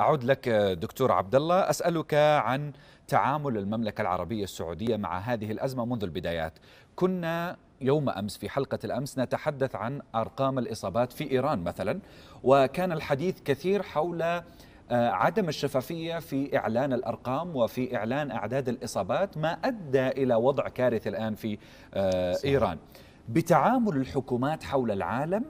أعود لك دكتور عبد الله أسألك عن تعامل المملكة العربية السعودية مع هذه الأزمة منذ البدايات كنا يوم أمس في حلقة الأمس نتحدث عن أرقام الإصابات في إيران مثلا وكان الحديث كثير حول آه، عدم الشفافية في إعلان الأرقام وفي إعلان أعداد الإصابات ما أدى إلى وضع كارثة الآن في آه، إيران بتعامل الحكومات حول العالم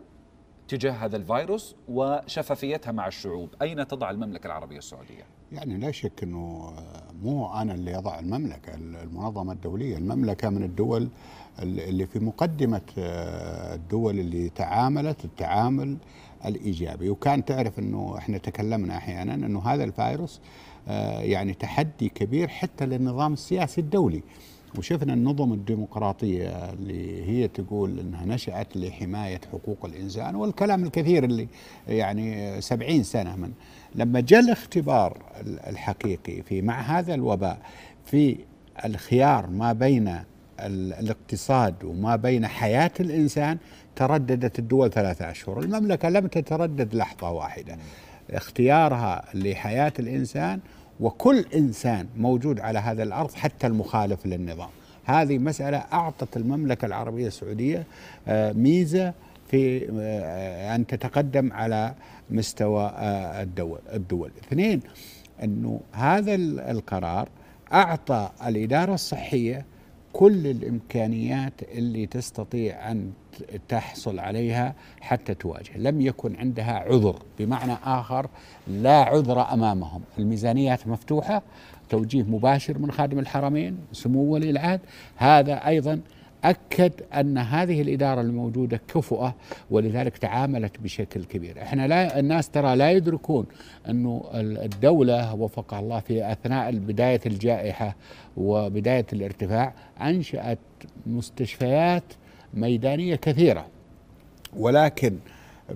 تجاه هذا الفيروس وشفافيتها مع الشعوب أين تضع المملكة العربية السعودية؟ يعني لا شك أنه آه، مو أنا اللي أضع المملكة المنظمة الدولية المملكة من الدول اللي في مقدمة آه، الدول اللي تعاملت التعامل الايجابي وكان تعرف انه احنا تكلمنا احيانا انه هذا الفيروس آه، يعني تحدي كبير حتى للنظام السياسي الدولي وشفنا النظم الديمقراطية اللي هي تقول أنها نشأت لحماية حقوق الإنسان والكلام الكثير اللي يعني سبعين سنة من لما جاء الاختبار الحقيقي في مع هذا الوباء في الخيار ما بين الاقتصاد وما بين حياة الإنسان ترددت الدول ثلاثة أشهر المملكة لم تتردد لحظة واحدة اختيارها لحياة الإنسان وكل انسان موجود على هذا الارض حتى المخالف للنظام هذه مساله اعطت المملكه العربيه السعوديه آه، ميزه في آه، ان تتقدم على مستوى آه، الدول الدول اثنين انه هذا القرار اعطى الاداره الصحيه كل الامكانيات اللي تستطيع ان تحصل عليها حتى تواجه، لم يكن عندها عذر بمعنى اخر لا عذر امامهم، الميزانيات مفتوحه توجيه مباشر من خادم الحرمين سمو ولي العهد هذا ايضا أكد أن هذه الإدارة الموجودة كفؤة ولذلك تعاملت بشكل كبير إحنا لا الناس ترى لا يدركون أنه الدولة وفقها الله في أثناء بداية الجائحة وبداية الارتفاع أنشأت مستشفيات ميدانية كثيرة ولكن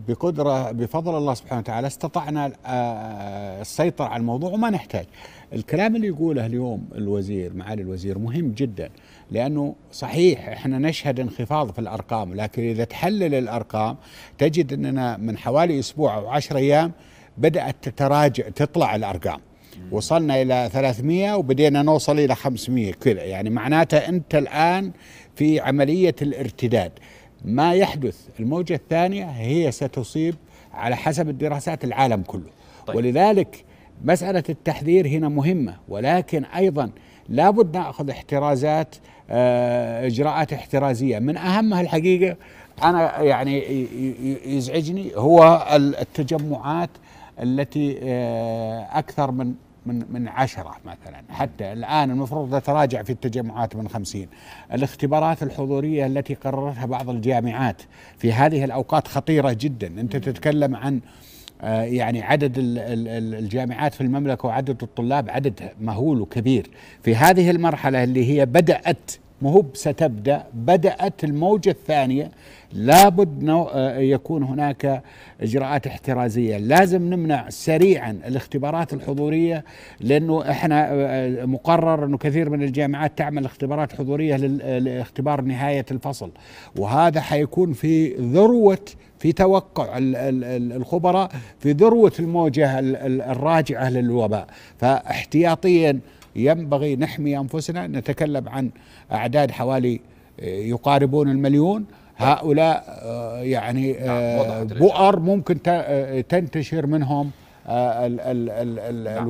بقدرة بفضل الله سبحانه وتعالى استطعنا آه، آه، السيطرة على الموضوع وما نحتاج الكلام اللي يقوله اليوم الوزير معالي الوزير مهم جدا لأنه صحيح احنا نشهد انخفاض في الأرقام لكن إذا تحلل الأرقام تجد أننا من حوالي أسبوع أو عشر أيام بدأت تتراجع تطلع الأرقام وصلنا إلى 300 وبدينا نوصل إلى 500 كذا يعني معناته أنت الآن في عملية الارتداد ما يحدث الموجة الثانية هي ستصيب على حسب الدراسات العالم كله طيب. ولذلك مسألة التحذير هنا مهمة ولكن أيضا لا بد نأخذ احترازات آه، إجراءات احترازية من أهمها الحقيقة أنا يعني يزعجني هو التجمعات التي آه، أكثر من من من عشرة مثلا حتى الآن المفروض تتراجع في التجمعات من خمسين الاختبارات الحضورية التي قررتها بعض الجامعات في هذه الأوقات خطيرة جدا أنت تتكلم عن آه، يعني عدد الجامعات في المملكة وعدد الطلاب عدد مهول وكبير في هذه المرحلة اللي هي بدأت هو ستبدأ بدأت الموجة الثانية لابد آه، يكون هناك إجراءات احترازية لازم نمنع سريعا الاختبارات الحضورية لأنه إحنا آه، آه، مقرر أنه كثير من الجامعات تعمل اختبارات حضورية لاختبار نهاية الفصل وهذا حيكون في ذروة في توقع الخبراء في ذروة الموجة الراجعة للوباء فاحتياطيا ينبغي نحمي أنفسنا نتكلم عن أعداد حوالي آه، يقاربون المليون هؤلاء آه، يعني نعم، آه، بؤر ممكن تنتشر منهم ال ال ال نعم.